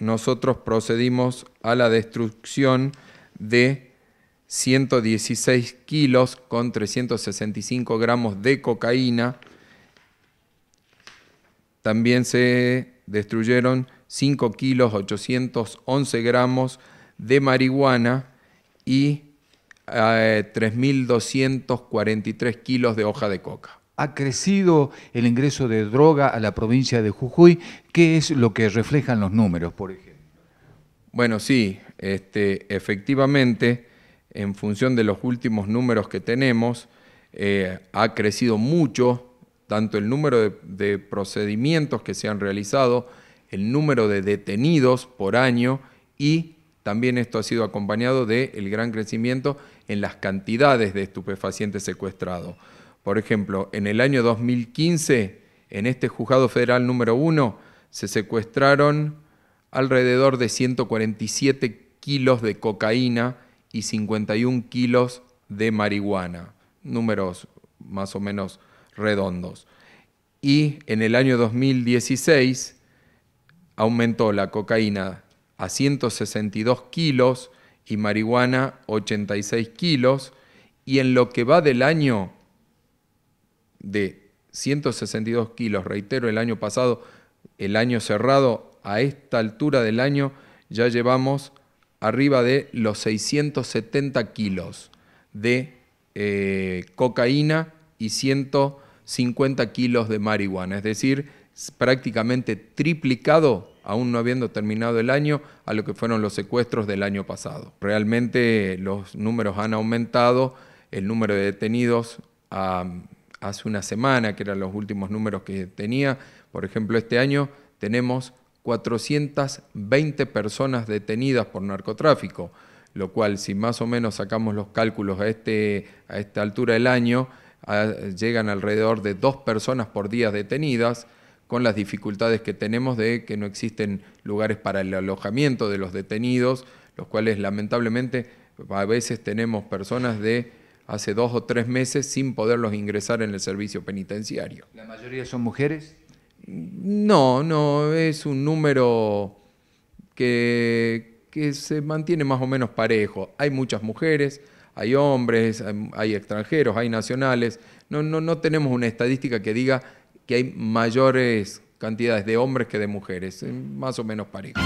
nosotros procedimos a la destrucción de 116 kilos con 365 gramos de cocaína. También se destruyeron 5 kilos 811 gramos de marihuana y 3.243 eh, kilos de hoja de coca ha crecido el ingreso de droga a la provincia de Jujuy. ¿Qué es lo que reflejan los números, por ejemplo? Bueno, sí, este, efectivamente, en función de los últimos números que tenemos, eh, ha crecido mucho tanto el número de, procedimientos que se han realizado, el número de detenidos por año y también esto ha sido acompañado del gran crecimiento en las cantidades de estupefacientes secuestrados. Por ejemplo, en el año 2015, en este juzgado federal número 1, se secuestraron alrededor de 147 kilos de cocaína y 51 kilos de marihuana, números más o menos redondos. Y en el año 2016 aumentó la cocaína a 162 kilos y marihuana 86 kilos. Y en lo que va del año de 162 kilos, reitero, el año pasado, el año cerrado, a esta altura del año ya llevamos arriba de los 670 kilos de eh, cocaína y 150 kilos de marihuana, es decir, prácticamente triplicado, aún no habiendo terminado el año, a lo que fueron los secuestros del año pasado. Realmente los números han aumentado, el número de detenidos ha hace una semana, que eran los últimos números que tenía. Por ejemplo, este año tenemos 420 personas detenidas por narcotráfico, lo cual si más o menos sacamos los cálculos a, este, a esta altura del año, llegan alrededor de dos personas por día detenidas con las dificultades que tenemos de que no existen lugares para el alojamiento de los detenidos, los cuales lamentablemente a veces tenemos personas de hace dos o tres meses sin poderlos ingresar en el servicio penitenciario. ¿La mayoría son mujeres? No, no, es un número que, se mantiene más o menos parejo. Hay muchas mujeres, hay hombres, hay, extranjeros, hay nacionales. No, no, no tenemos una estadística que diga que hay mayores cantidades de hombres que de mujeres, más o menos parejo.